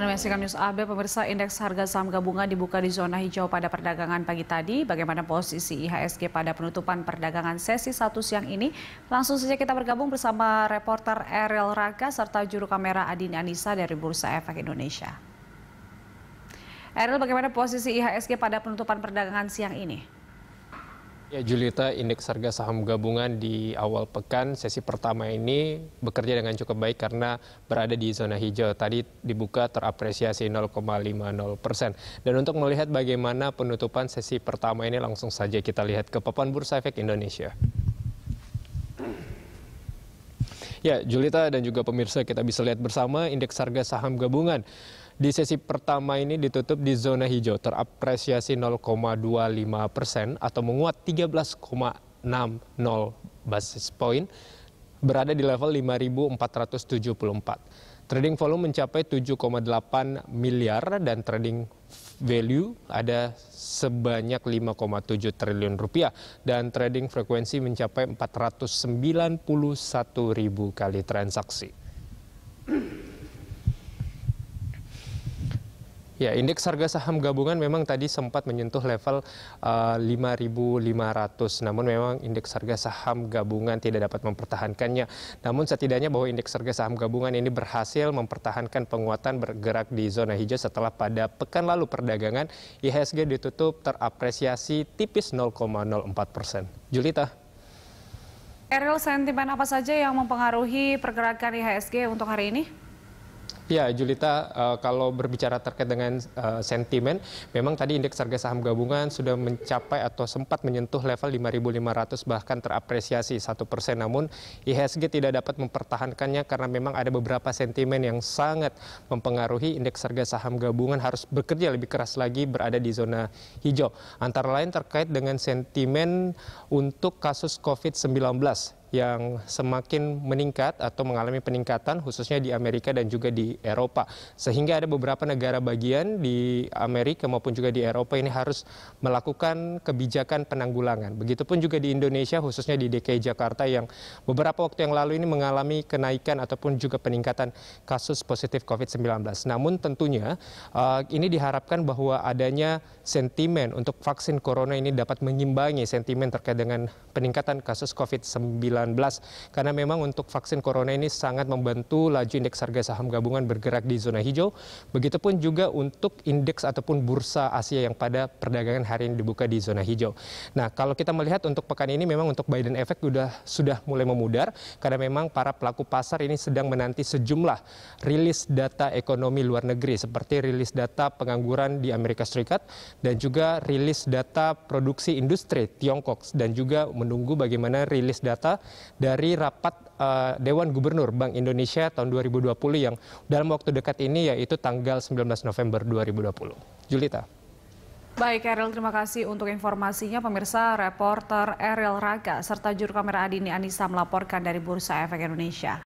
Menyaksikan News AB, pemirsa indeks harga saham gabungan dibuka di zona hijau pada perdagangan pagi tadi. Bagaimana posisi IHSG pada penutupan perdagangan sesi satu siang ini? Langsung saja kita bergabung bersama reporter Ariel Raka serta juru kamera Adini Anissa dari Bursa Efek Indonesia. Ariel, bagaimana posisi IHSG pada penutupan perdagangan siang ini? Ya, Julita, indeks harga saham gabungan di awal pekan sesi pertama ini bekerja dengan cukup baik karena berada di zona hijau. Tadi dibuka terapresiasi 0,50 persen. Dan untuk melihat bagaimana penutupan sesi pertama ini langsung saja kita lihat ke papan Bursa Efek Indonesia. Ya, Julita dan juga pemirsa kita bisa lihat bersama indeks harga saham gabungan di sesi pertama ini ditutup di zona hijau terapresiasi 0,25 persen atau menguat 13,60 basis point berada di level 5.474. Trading volume mencapai 7,8 miliar dan trading value ada sebanyak 5,7 triliun rupiah dan trading frekuensi mencapai 491 ribu kali transaksi. Ya, indeks harga saham gabungan memang tadi sempat menyentuh level uh, eh, 5.500. Namun memang indeks harga saham gabungan tidak dapat mempertahankannya. Namun setidaknya bahwa indeks harga saham gabungan ini berhasil mempertahankan penguatan bergerak di zona hijau setelah pada pekan lalu perdagangan IHSG ditutup terapresiasi tipis 0,04 persen. Julita. Ariel, sentimen apa saja yang mempengaruhi pergerakan IHSG untuk hari ini? Ya, Julita, eh, kalau berbicara terkait dengan eh, sentimen, memang tadi indeks harga saham gabungan sudah mencapai atau sempat menyentuh level 5.500 bahkan terapresiasi satu persen. Namun IHSG tidak dapat mempertahankannya karena memang ada beberapa sentimen yang sangat mempengaruhi indeks harga saham gabungan harus bekerja lebih keras lagi berada di zona hijau. Antara lain terkait dengan sentimen untuk kasus COVID-19 yang semakin meningkat atau mengalami peningkatan khususnya di Amerika dan juga di Eropa. Sehingga ada beberapa negara bagian di Amerika maupun juga di Eropa ini harus melakukan kebijakan penanggulangan. Begitupun juga di Indonesia khususnya di DKI Jakarta yang beberapa waktu yang lalu ini mengalami kenaikan ataupun juga peningkatan kasus positif COVID-19. Namun tentunya eh, ini diharapkan bahwa adanya sentimen untuk vaksin corona ini dapat mengimbangi sentimen terkait dengan peningkatan kasus COVID-19 karena memang untuk vaksin corona ini sangat membantu laju indeks harga saham gabungan bergerak di zona hijau. Begitupun juga untuk indeks ataupun bursa Asia yang pada perdagangan hari ini dibuka di zona hijau. Nah, kalau kita melihat untuk pekan ini memang untuk Biden effect sudah sudah mulai memudar karena memang para pelaku pasar ini sedang menanti sejumlah rilis data ekonomi luar negeri seperti rilis data pengangguran di Amerika Serikat dan juga rilis data produksi industri Tiongkok dan juga menunggu bagaimana rilis data dari rapat uh, Dewan Gubernur Bank Indonesia tahun 2020 yang dalam waktu dekat ini yaitu tanggal 19 November 2020. Julita. Baik Eril, terima kasih untuk informasinya. Pemirsa, reporter Eril Raka serta juru kamera Adini Anissa melaporkan dari Bursa Efek Indonesia.